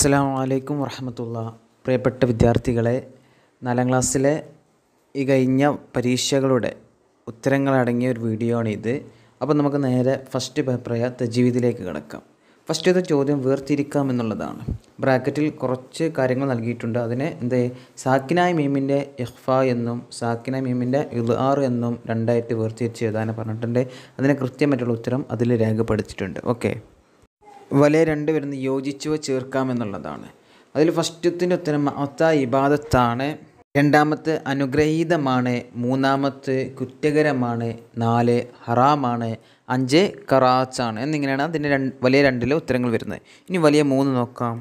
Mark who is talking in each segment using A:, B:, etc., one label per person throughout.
A: അസ്സാം വലൈക്കും വർഹമത്തുള്ള പ്രിയപ്പെട്ട വിദ്യാർത്ഥികളെ നാലാം ക്ലാസ്സിലെ ഈ കഴിഞ്ഞ പരീക്ഷകളുടെ ഉത്തരങ്ങളടങ്ങിയ ഒരു വീഡിയോ ആണിത് അപ്പോൾ നമുക്ക് നേരെ ഫസ്റ്റ് പേപ്പറായ തജീവിതിലേക്ക് കിടക്കാം ഫസ്റ്റത്തെ ചോദ്യം വേർതിരിക്കാം എന്നുള്ളതാണ് ബ്രാക്കറ്റിൽ കുറച്ച് കാര്യങ്ങൾ നൽകിയിട്ടുണ്ട് അതിനെ എന്ത് സാക്കിനായ് മീമിൻ്റെ ഇഹ്ഫ എന്നും സാക്കിനായ് മീമിൻ്റെ ഇളാർ എന്നും രണ്ടായിട്ട് വേർതിരിച്ച് എഴുതാൻ പറഞ്ഞിട്ടുണ്ട് അതിനെ കൃത്യമായിട്ടുള്ള ഉത്തരം അതിൽ രേഖപ്പെടുത്തിയിട്ടുണ്ട് ഓക്കെ വല രണ്ട് വരുന്ന ചേർക്കാം ചേർക്കാമെന്നുള്ളതാണ് അതിൽ ഫസ്റ്റത്തിൻ്റെ ഉത്തരം മഅത്ത ഇബാദത്താണ് രണ്ടാമത്തെ അനുഗ്രഹീതമാണ് മൂന്നാമത്തെ കുറ്റകരമാണ് നാല് ഹറാമാണ് അഞ്ച് കറാച്ചാണ് എന്നിങ്ങനെയാണ് അതിൻ്റെ രണ്ട് വലിയ രണ്ടിലെ ഉത്തരങ്ങൾ വരുന്നത് ഇനി വലിയ മൂന്ന് നോക്കാം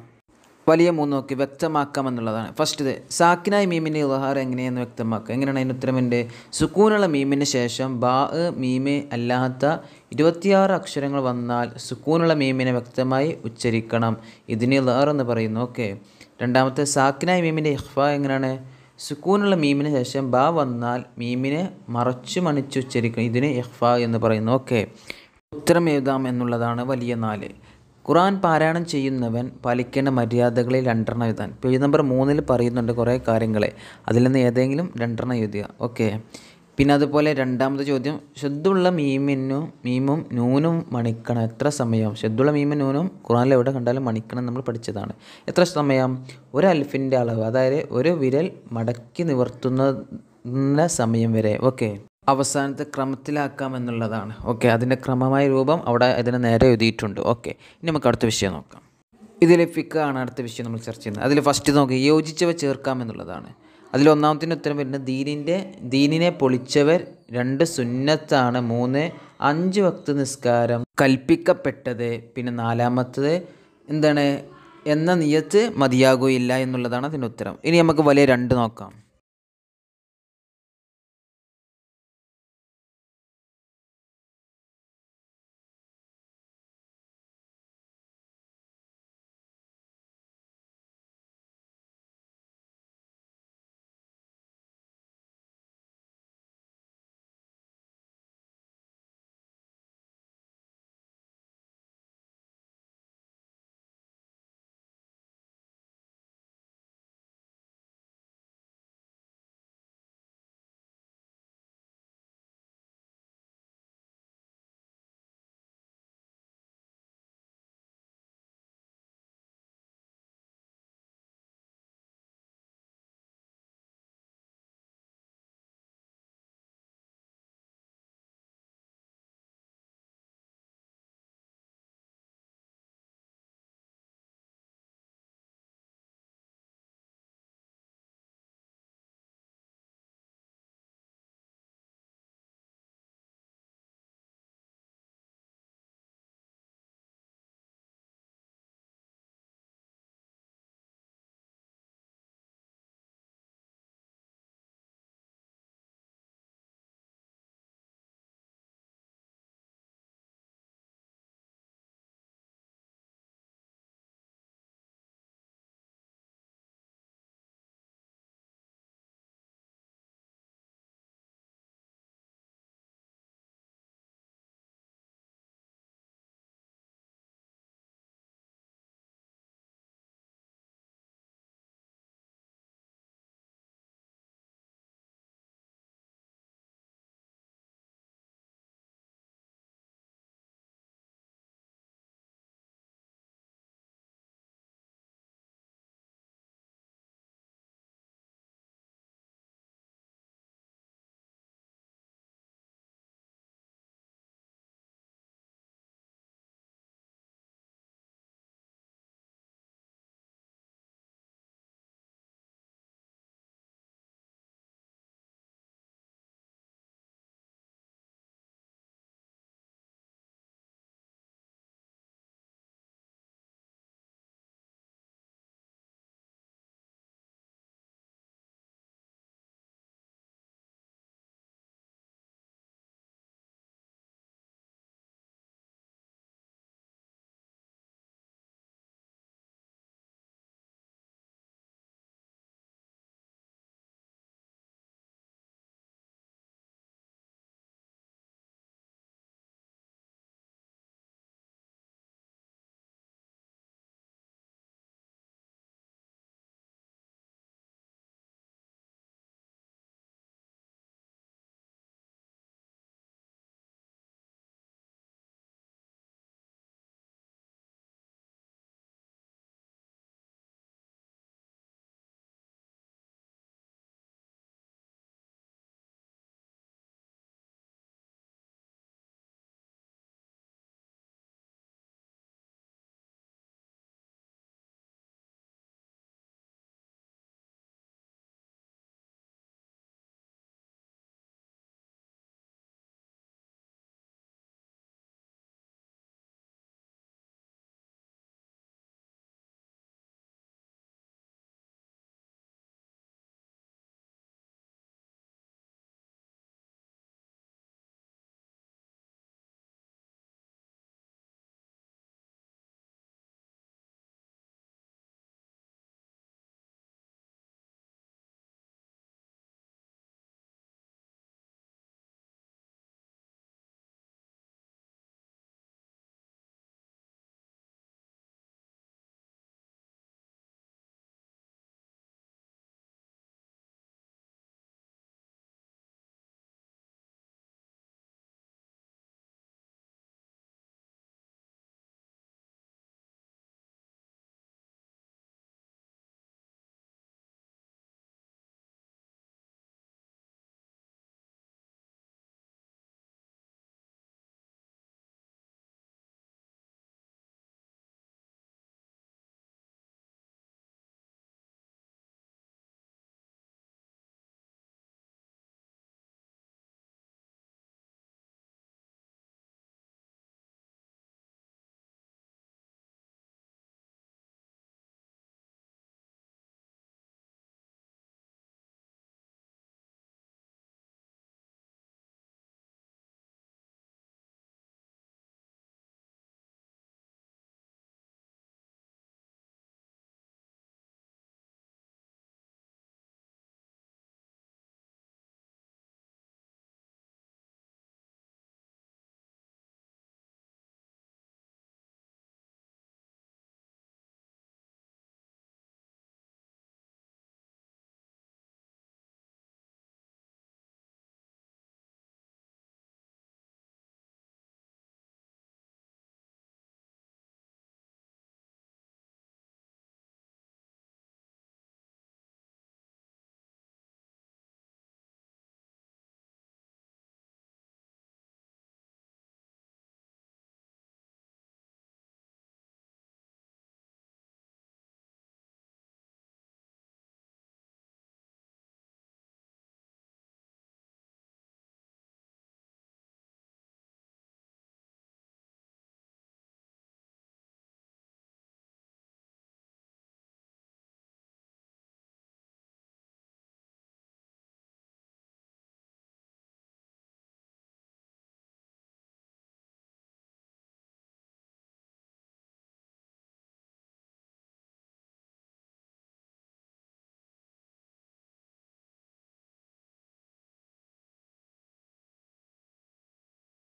A: വലിയ മൂന്ന് നോക്കി വ്യക്തമാക്കാമെന്നുള്ളതാണ് ഫസ്റ്റ് സാക്കിനായി മീമിൻ്റെ ഉദാഹരണം എങ്ങനെയെന്ന് വ്യക്തമാക്കുക എങ്ങനെയാണ് അതിന് ഉത്തരമിൻ്റെ സുക്കൂനുള്ള മീമിന് ശേഷം ബാ മീമ് അല്ലാത്ത ഇരുപത്തിയാറ് അക്ഷരങ്ങൾ വന്നാൽ സുക്കൂനുള്ള മീമിനെ വ്യക്തമായി ഉച്ചരിക്കണം ഇതിന് ഉദാഹരം എന്ന് പറയുന്നു ഓക്കെ രണ്ടാമത്തെ സാക്കിനായി മീമിൻ്റെ ഇഹ്ഫ എങ്ങനെയാണ് സുക്കൂനുള്ള മീമിന് ശേഷം ബാ വന്നാൽ മീമിനെ മറച്ചു മണിച്ചുച്ചരിക്കണം ഇതിന് ഇഹ്ഫ എന്ന് പറയുന്നു ഓക്കെ ഉത്തരം എഴുതാം എന്നുള്ളതാണ് വലിയ നാല് ഖുറാൻ പാരായണം ചെയ്യുന്നവൻ പാലിക്കേണ്ട മര്യാദകളിൽ രണ്ടെണ്ണം എഴുതാൻ പേജ് നമ്പർ മൂന്നിൽ പറയുന്നുണ്ട് കുറേ കാര്യങ്ങളെ അതിൽ നിന്ന് ഏതെങ്കിലും രണ്ടെണ്ണം എഴുതുക ഓക്കെ പിന്നെ അതുപോലെ രണ്ടാമത്തെ ചോദ്യം ശുദ്ധുള്ള മീമിനു മീമും നൂനും മണിക്കണം എത്ര സമയം ശുദ്ധുള്ള മീമും നൂനും ഖുറാനിൽ എവിടെ കണ്ടാലും മണിക്കണം നമ്മൾ പഠിച്ചതാണ് എത്ര സമയം ഒരു അൽഫിൻ്റെ അളവ് അതായത് ഒരു വിരൽ മടക്കി നിവർത്തുന്ന സമയം വരെ ഓക്കെ അവസാനത്തെ ക്രമത്തിലാക്കാം എന്നുള്ളതാണ് ഓക്കെ അതിൻ്റെ ക്രമമായ രൂപം അവിടെ അതിന് നേരെ എഴുതിയിട്ടുണ്ട് ഓക്കെ ഇനി നമുക്ക് അടുത്ത വിഷയം നോക്കാം ഇതിലെ ഫിക്കാണ് അടുത്ത വിഷയം നമ്മൾ ചർച്ച ചെയ്യുന്നത് അതിൽ ഫസ്റ്റ് നോക്കുക യോജിച്ചവ ചേർക്കാം എന്നുള്ളതാണ് അതിൽ ഒന്നാമത്തിൻ്റെ ഉത്തരം വരുന്നത് ദീനിൻ്റെ ദീനിനെ പൊളിച്ചവർ രണ്ട് സുന്നത്താണ് മൂന്ന് അഞ്ച് വക്ത നിസ്കാരം കൽപ്പിക്കപ്പെട്ടത് പിന്നെ നാലാമത്തത് എന്താണ് എന്ന നിയത്ത് മതിയാകുകയില്ല എന്നുള്ളതാണ് അതിൻ്റെ ഉത്തരം ഇനി നമുക്ക് വലിയ രണ്ട് നോക്കാം